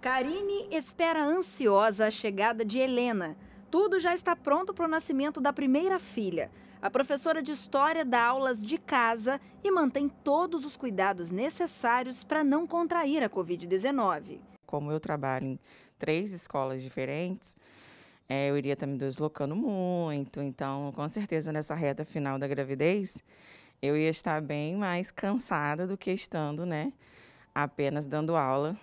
Karine espera ansiosa a chegada de Helena. Tudo já está pronto para o nascimento da primeira filha. A professora de História dá aulas de casa e mantém todos os cuidados necessários para não contrair a Covid-19. Como eu trabalho em três escolas diferentes, é, eu iria estar me deslocando muito, então, com certeza, nessa reta final da gravidez, eu ia estar bem mais cansada do que estando, né, apenas dando aula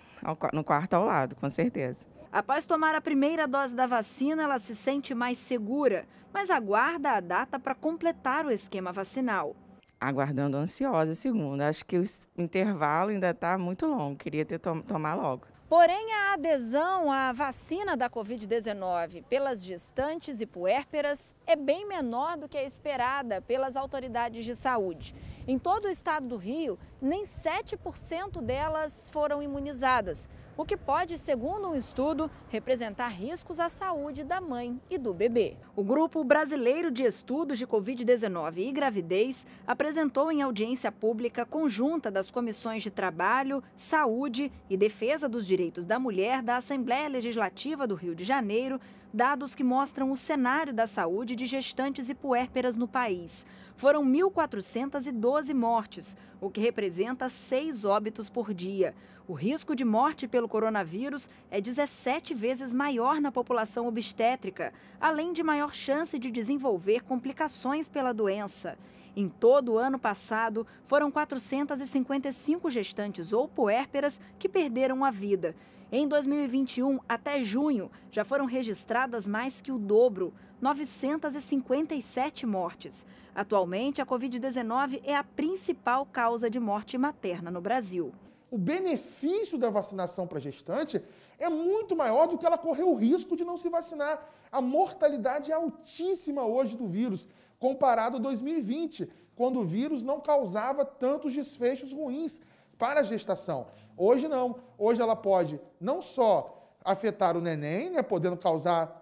no quarto ao lado, com certeza. Após tomar a primeira dose da vacina, ela se sente mais segura, mas aguarda a data para completar o esquema vacinal. Aguardando ansiosa, segundo. Acho que o intervalo ainda está muito longo, queria ter tom tomar logo. Porém, a adesão à vacina da Covid-19 pelas gestantes e puérperas é bem menor do que a esperada pelas autoridades de saúde. Em todo o estado do Rio, nem 7% delas foram imunizadas, o que pode, segundo um estudo, representar riscos à saúde da mãe e do bebê. O Grupo Brasileiro de Estudos de Covid-19 e Gravidez apresentou em audiência pública conjunta das comissões de Trabalho, Saúde e Defesa dos Direitos da Mulher da Assembleia Legislativa do Rio de Janeiro dados que mostram o cenário da saúde de gestantes e puérperas no país. Foram 1.412 mortes, o que representa seis óbitos por dia. O risco de morte pelo coronavírus é 17 vezes maior na população obstétrica, além de maior chance de desenvolver complicações pela doença. Em todo o ano passado, foram 455 gestantes ou puérperas que perderam a vida. Em 2021, até junho, já foram registradas mais que o dobro, 957 mortes. Atualmente, a Covid-19 é a principal causa de morte materna no Brasil. O benefício da vacinação para gestante é muito maior do que ela correr o risco de não se vacinar. A mortalidade é altíssima hoje do vírus comparado a 2020, quando o vírus não causava tantos desfechos ruins para a gestação. Hoje não. Hoje ela pode não só afetar o neném, né, podendo causar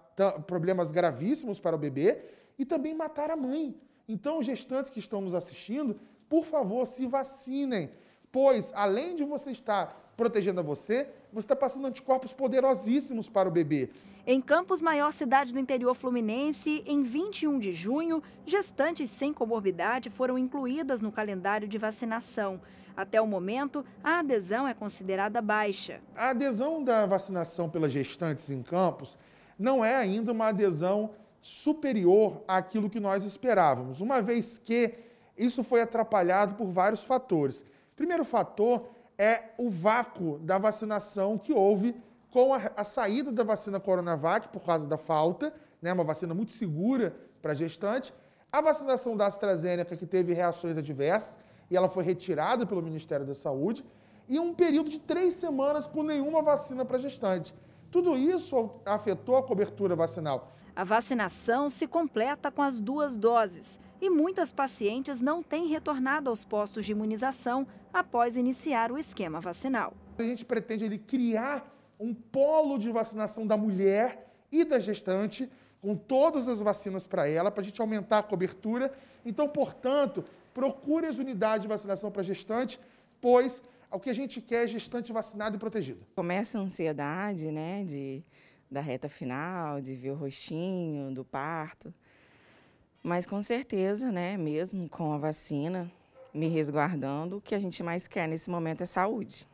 problemas gravíssimos para o bebê, e também matar a mãe. Então, gestantes que estão nos assistindo, por favor, se vacinem, pois além de você estar protegendo a você, você está passando anticorpos poderosíssimos para o bebê. Em Campos Maior, cidade do interior fluminense, em 21 de junho, gestantes sem comorbidade foram incluídas no calendário de vacinação. Até o momento, a adesão é considerada baixa. A adesão da vacinação pelas gestantes em Campos não é ainda uma adesão superior àquilo que nós esperávamos, uma vez que isso foi atrapalhado por vários fatores. Primeiro fator é o vácuo da vacinação que houve com a, a saída da vacina Coronavac, por causa da falta, né, uma vacina muito segura para gestante, a vacinação da AstraZeneca, que teve reações adversas, e ela foi retirada pelo Ministério da Saúde, e um período de três semanas com nenhuma vacina para gestante. Tudo isso afetou a cobertura vacinal. A vacinação se completa com as duas doses e muitas pacientes não têm retornado aos postos de imunização após iniciar o esquema vacinal. A gente pretende ele criar um polo de vacinação da mulher e da gestante com todas as vacinas para ela, para a gente aumentar a cobertura. Então, portanto, procure as unidades de vacinação para gestante, pois o que a gente quer é gestante vacinado e protegido. Começa a ansiedade, né, de da reta final, de ver o rostinho do parto. Mas com certeza, né, mesmo com a vacina me resguardando, o que a gente mais quer nesse momento é saúde.